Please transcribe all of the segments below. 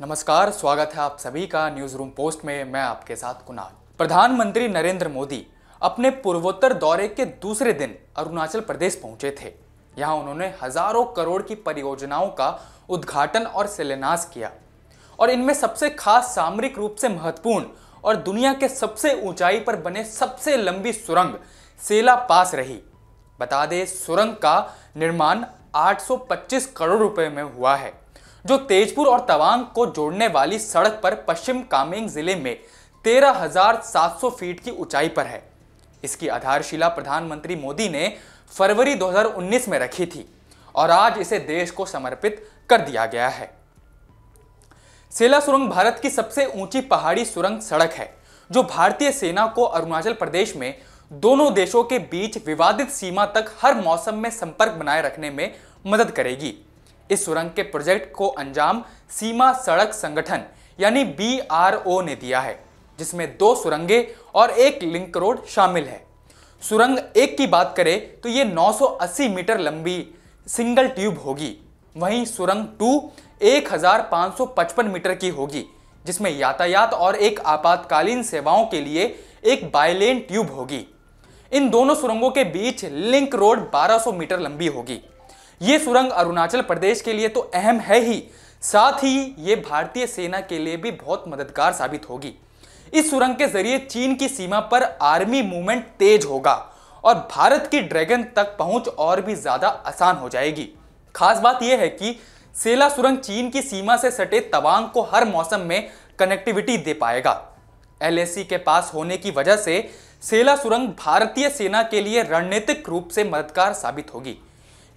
नमस्कार स्वागत है आप सभी का न्यूज रूम पोस्ट में मैं आपके साथ कुणाल प्रधानमंत्री नरेंद्र मोदी अपने पूर्वोत्तर दौरे के दूसरे दिन अरुणाचल प्रदेश पहुंचे थे यहां उन्होंने हजारों करोड़ की परियोजनाओं का उद्घाटन और शिलान्यास किया और इनमें सबसे खास सामरिक रूप से महत्वपूर्ण और दुनिया के सबसे ऊंचाई पर बने सबसे लंबी सुरंग सेला पास रही बता दें सुरंग का निर्माण 825 करोड़ रुपए में हुआ है जो तेजपुर और तवांग को जोड़ने वाली सड़क पर पश्चिम कामेंग जिले में 13,700 फीट की ऊंचाई पर है इसकी आधारशिला प्रधानमंत्री मोदी ने फरवरी 2019 में रखी थी और आज इसे देश को समर्पित कर दिया गया है सेला सुरंग भारत की सबसे ऊंची पहाड़ी सुरंग सड़क है जो भारतीय सेना को अरुणाचल प्रदेश में दोनों देशों के बीच विवादित सीमा तक हर मौसम में संपर्क बनाए रखने में मदद करेगी इस सुरंग के प्रोजेक्ट को अंजाम सीमा सड़क संगठन यानी बी ने दिया है जिसमें दो सुरंगे और एक लिंक रोड शामिल है सुरंग एक की बात करें तो ये 980 मीटर लंबी सिंगल ट्यूब होगी वहीं सुरंग टू 1555 मीटर की होगी जिसमें यातायात और एक आपातकालीन सेवाओं के लिए एक बाइलेन ट्यूब होगी इन दोनों सुरंगों के बीच लिंक रोड 1200 मीटर लंबी होगी ये सुरंग अरुणाचल प्रदेश के लिए तो अहम है ही साथ ही ये भारतीय सेना के लिए भी बहुत मददगार साबित होगी इस सुरंग के जरिए चीन की सीमा पर आर्मी मूवमेंट तेज होगा और भारत की ड्रैगन तक पहुंच और भी ज़्यादा आसान हो जाएगी खास बात यह है कि सेला सुरंग चीन की सीमा से सटे तवांग को हर मौसम में कनेक्टिविटी दे पाएगा एलएसी के पास होने की वजह से सेला सुरंग भारतीय सेना के लिए रणनीतिक रूप से मददगार साबित होगी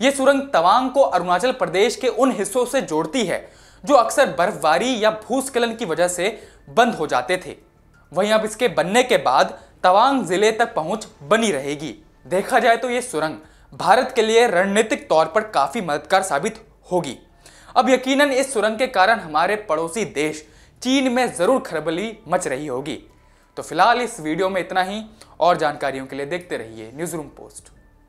ये सुरंग तवांग को अरुणाचल प्रदेश के उन हिस्सों से जोड़ती है जो अक्सर बर्फबारी या भूस्खलन की वजह से बंद हो जाते थे वहीं अब इसके बनने के बाद तवांग जिले तक पहुंच बनी रहेगी देखा जाए तो ये सुरंग भारत के लिए रणनीतिक तौर पर काफ़ी मददगार साबित होगी अब यकीनन इस सुरंग के कारण हमारे पड़ोसी देश चीन में ज़रूर खरबली मच रही होगी तो फिलहाल इस वीडियो में इतना ही और जानकारियों के लिए देखते रहिए न्यूज़ रूम पोस्ट